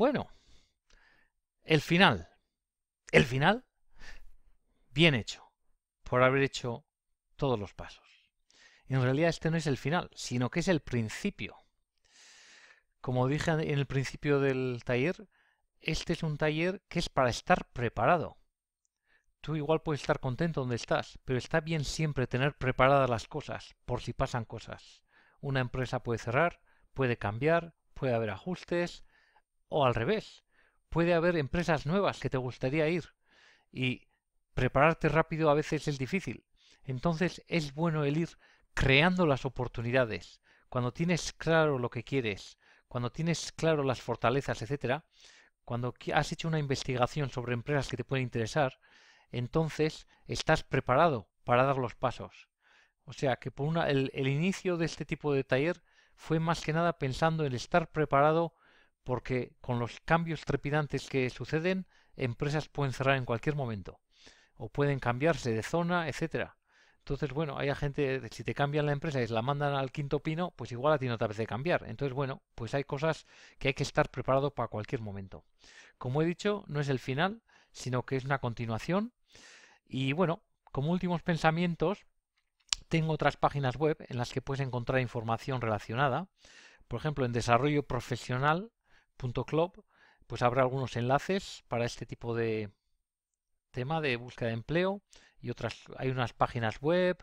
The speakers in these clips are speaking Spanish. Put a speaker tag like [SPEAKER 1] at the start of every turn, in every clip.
[SPEAKER 1] Bueno, el final. El final, bien hecho, por haber hecho todos los pasos. En realidad este no es el final, sino que es el principio. Como dije en el principio del taller, este es un taller que es para estar preparado. Tú igual puedes estar contento donde estás, pero está bien siempre tener preparadas las cosas por si pasan cosas. Una empresa puede cerrar, puede cambiar, puede haber ajustes, o al revés, puede haber empresas nuevas que te gustaría ir y prepararte rápido a veces es difícil. Entonces es bueno el ir creando las oportunidades. Cuando tienes claro lo que quieres, cuando tienes claro las fortalezas, etcétera, cuando has hecho una investigación sobre empresas que te pueden interesar, entonces estás preparado para dar los pasos. O sea que por el inicio de este tipo de taller fue más que nada pensando en estar preparado porque con los cambios trepidantes que suceden, empresas pueden cerrar en cualquier momento o pueden cambiarse de zona, etcétera. Entonces, bueno, hay gente, si te cambian la empresa y la mandan al quinto pino, pues igual a ti no te de cambiar. Entonces, bueno, pues hay cosas que hay que estar preparado para cualquier momento. Como he dicho, no es el final, sino que es una continuación. Y bueno, como últimos pensamientos, tengo otras páginas web en las que puedes encontrar información relacionada. Por ejemplo, en desarrollo profesional .club, pues habrá algunos enlaces para este tipo de tema de búsqueda de empleo y otras, hay unas páginas web,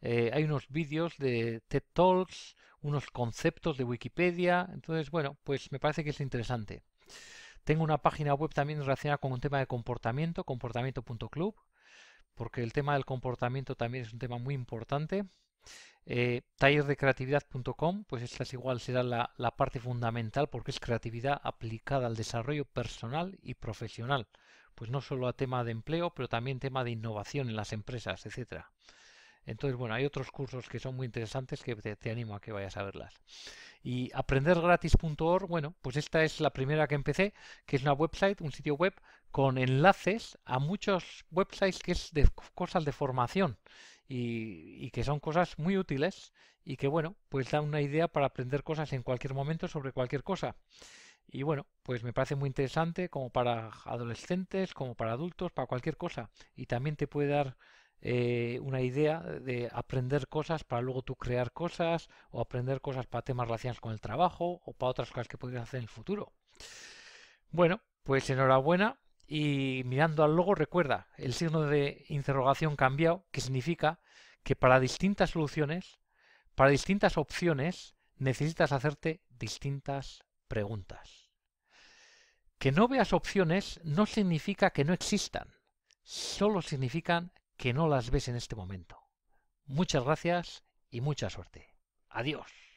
[SPEAKER 1] eh, hay unos vídeos de TED Talks, unos conceptos de Wikipedia, entonces bueno, pues me parece que es interesante. Tengo una página web también relacionada con un tema de comportamiento, comportamiento.club, porque el tema del comportamiento también es un tema muy importante. Eh, Tallerdecreatividad.com, pues esta es igual, será la, parte fundamental porque es creatividad aplicada al desarrollo personal y profesional, pues no solo a tema de empleo, pero también tema de innovación en las empresas, etcétera. Entonces, bueno, hay otros cursos que son muy interesantes que te, animo a que vayas a verlas. Y aprendergratis.org, bueno, pues esta es la primera que empecé, que es una website, un sitio web con enlaces a muchos websites que es de cosas de formación y, que son cosas muy útiles y que, bueno, pues dan una idea para aprender cosas en cualquier momento sobre cualquier cosa. Y bueno, pues me parece muy interesante como para adolescentes, como para adultos, para cualquier cosa. Y también te puede dar eh, una idea de aprender cosas para luego tú crear cosas o aprender cosas para temas relacionados con el trabajo o para otras cosas que podrías hacer en el futuro. Bueno, pues enhorabuena y mirando al logo recuerda el signo de interrogación cambiado, que significa que para distintas soluciones, para distintas opciones, necesitas hacerte distintas preguntas. Que no veas opciones no significa que no existan, solo significan que no las ves en este momento. Muchas gracias y mucha suerte. Adiós.